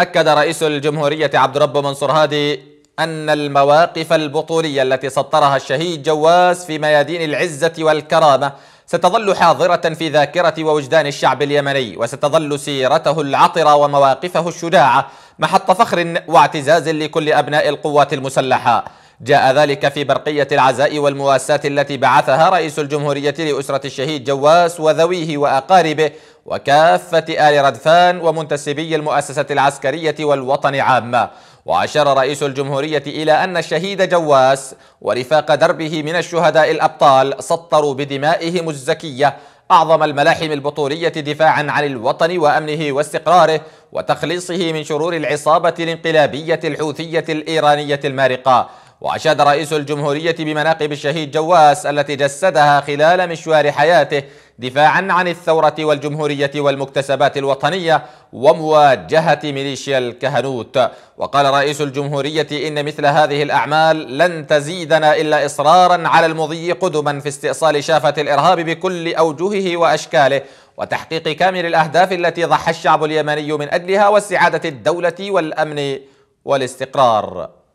أكد رئيس الجمهورية عبد الرب منصور هادي أن المواقف البطولية التي سطرها الشهيد جواز في ميادين العزة والكرامة ستظل حاضرة في ذاكرة ووجدان الشعب اليمني وستظل سيرته العطرة ومواقفه الشجاعة محط فخر واعتزاز لكل أبناء القوات المسلحة جاء ذلك في برقية العزاء والمواساة التي بعثها رئيس الجمهورية لأسرة الشهيد جواس وذويه وأقاربه وكافة آل ردفان ومنتسبي المؤسسة العسكرية والوطن عامة وأشار رئيس الجمهورية إلى أن الشهيد جواس ورفاق دربه من الشهداء الأبطال سطروا بدمائهم الزكية أعظم الملاحم البطولية دفاعا عن الوطن وأمنه واستقراره وتخليصه من شرور العصابة الانقلابية الحوثية الإيرانية المارقة وأشاد رئيس الجمهورية بمناقب الشهيد جواس التي جسدها خلال مشوار حياته دفاعا عن الثورة والجمهورية والمكتسبات الوطنية ومواجهة ميليشيا الكهنوت وقال رئيس الجمهورية إن مثل هذه الأعمال لن تزيدنا إلا إصرارا على المضي قدما في استئصال شافة الإرهاب بكل أوجهه وأشكاله وتحقيق كامل الأهداف التي ضحى الشعب اليمني من أجلها واستعادة الدولة والأمن والاستقرار